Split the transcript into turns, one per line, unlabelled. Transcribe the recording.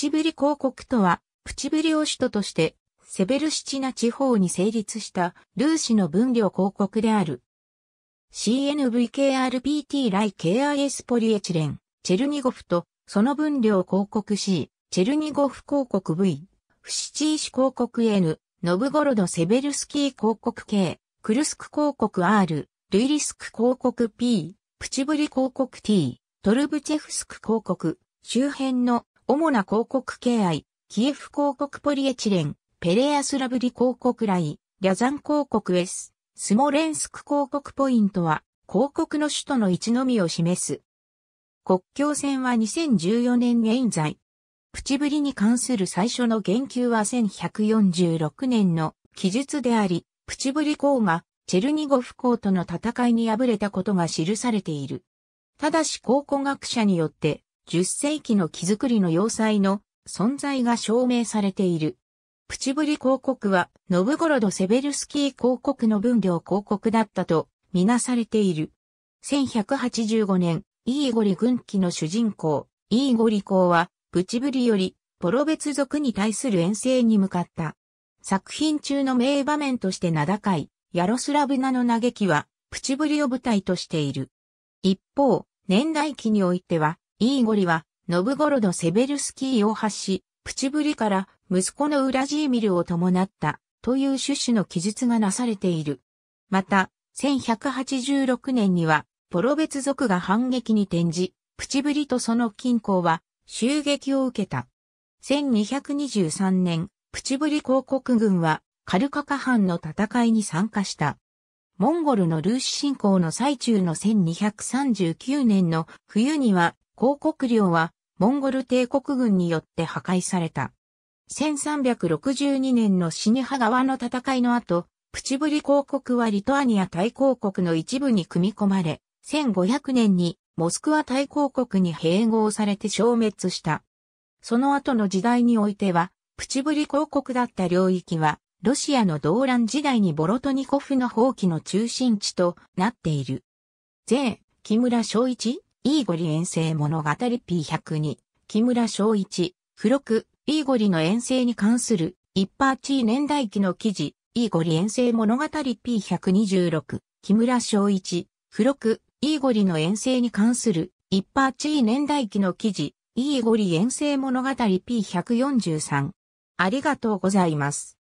チブリ公国とは、プチブリを首都として、セベルシチナ地方に成立したルーシの分量公国である。CNVKRPT 来 KIS ポリエチレン、チェルニゴフと、その分量公国 C、チェルニゴフ公国 V、フシチーシ公国 N、ノブゴロドセベルスキー公国 K、クルスク公国 R、ルイリスク公国 P、プチブリ公国 T、トルブチェフスク公国、周辺の主な広告敬愛、キエフ広告ポリエチレン、ペレアスラブリ広告ライ、リャザン広告 S、スモレンスク広告ポイントは、広告の首都の位置のみを示す。国境線は2014年現在。プチブリに関する最初の言及は1146年の記述であり、プチブリ公がチェルニゴフ公との戦いに敗れたことが記されている。ただし考古学者によって10世紀の木造りの要塞の存在が証明されている。プチブリ広告は、ノブゴロド・セベルスキー広告の分量広告だったと、みなされている。1185年、イーゴリ軍旗の主人公、イーゴリ公は、プチブリより、ポロ別族に対する遠征に向かった。作品中の名場面として名高い、ヤロスラブナの嘆きは、プチブリを舞台としている。一方、年代記においては、イーゴリは、ノブゴロド・セベルスキーを発し、プチブリから息子のウラジーミルを伴ったという趣旨の記述がなされている。また、1186年には、ポロベツ族が反撃に転じ、プチブリとその近郊は襲撃を受けた。1223年、プチブリ公国軍はカルカカ藩の戦いに参加した。モンゴルのルーシ侵攻の最中の1239年の冬には広告領はモンゴル帝国軍によって破壊された。1362年のシニハ川の戦いの後、プチブリ公国はリトアニア大公国の一部に組み込まれ、1500年にモスクワ大公国に併合されて消滅した。その後の時代においては、プチブリ公国だった領域は、ロシアの動乱時代にボロトニコフの放棄の中心地となっている。前、木村昭一イーゴリ遠征物語 P102、木村昭一、付録、イーゴリの遠征に関する、一般地年代記の記事、イーゴリ遠征物語 P126、木村昭一、付録、イーゴリの遠征に関する、一般地年代記の記事、イーゴリ遠征物語 P143。ありがとうございます。